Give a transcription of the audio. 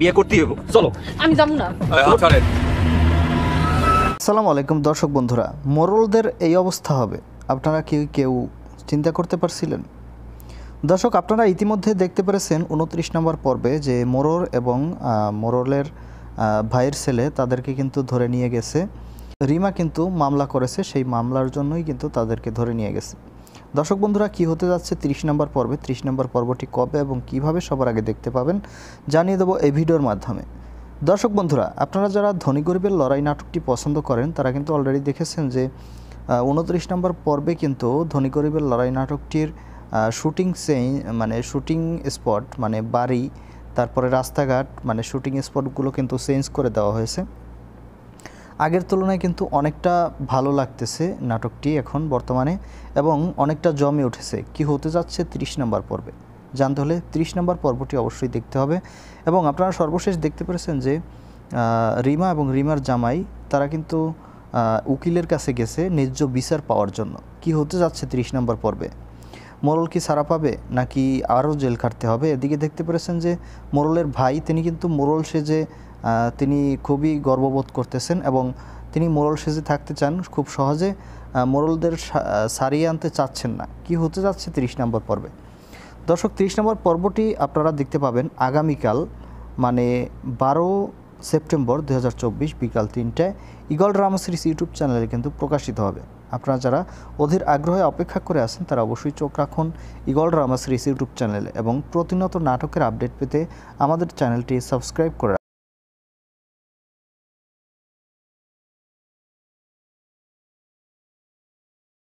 বিয়ে করতেই হবে চলো আমি যাবো না ছাড়েন আসসালামু আলাইকুম দর্শক বন্ধুরা মোরলদের এই অবস্থা হবে আপনারা কি কেউ চিন্তা করতে পারছিলেন দর্শক আপনারা ইতিমধ্যে দেখতে পেরেছেন উনত্রিশ নম্বর পর্বে যে মোরর এবং মোরলের ভাইয়ের ছেলে তাদেরকে কিন্তু ধরে নিয়ে গেছে রিমা কিন্তু মামলা করেছে সেই মামলার জন্যই কিন্তু তাদেরকে ধরে নিয়ে গেছে দর্শক বন্ধুরা কি হতে যাচ্ছে 30 নম্বর পর্বে 30 নম্বর পর্বটি কবে এবং কিভাবে সবার আগে দেখতে পাবেন জানিয়ে দেবো এই ভিডিওর মাধ্যমে দর্শক বন্ধুরা আপনারা যারা ধনী গরিবের লড়াই নাটকটি পছন্দ করেন তারা কিন্তু অলরেডি দেখেছেন যে উনত্রিশ নম্বর পর্বে কিন্তু ধনী গরিবের লড়াই নাটকটির শুটিং সেই মানে শুটিং স্পট মানে বাড়ি তারপরে রাস্তাঘাট মানে শুটিং স্পটগুলো কিন্তু চেঞ্জ করে দেওয়া হয়েছে আগের তুলনায় কিন্তু অনেকটা ভালো লাগতেছে নাটকটি এখন বর্তমানে এবং অনেকটা জমে উঠেছে কি হতে যাচ্ছে ত্রিশ নম্বর পর্বে জানতে হলে ত্রিশ নম্বর পর্বটি অবশ্যই দেখতে হবে এবং আপনারা সর্বশেষ দেখতে পেরেছেন যে রিমা এবং রিমার জামাই তারা কিন্তু উকিলের কাছে গেছে ন্যায্য বিচার পাওয়ার জন্য কি হতে যাচ্ছে ত্রিশ নম্বর পর্বে মোরল কি সারা পাবে নাকি আরও জেল খাটতে হবে এদিকে দেখতে পেরেছেন যে মোরলের ভাই তিনি কিন্তু মোরল সে যে তিনি খুবই গর্ববোধ করতেছেন এবং তিনি মোরল সেজে থাকতে চান খুব সহজে মোরলদের সারিয়ে আনতে চাচ্ছেন না কি হতে যাচ্ছে ৩০ নম্বর পর্বে দর্শক ৩০ নম্বর পর্বটি আপনারা দেখতে পাবেন আগামীকাল মানে বারো সেপ্টেম্বর দু বিকাল তিনটায় ইগল ড্রামা সিরিজ ইউটিউব চ্যানেলে কিন্তু প্রকাশিত হবে আপনারা যারা অধীর আগ্রহে অপেক্ষা করে আছেন তারা অবশ্যই চোখ রাখুন ইগল ড্রামা সিরিজ ইউটিউব চ্যানেলে এবং প্রতিনিয়ত নাটকের আপডেট পেতে আমাদের চ্যানেলটি সাবস্ক্রাইব করে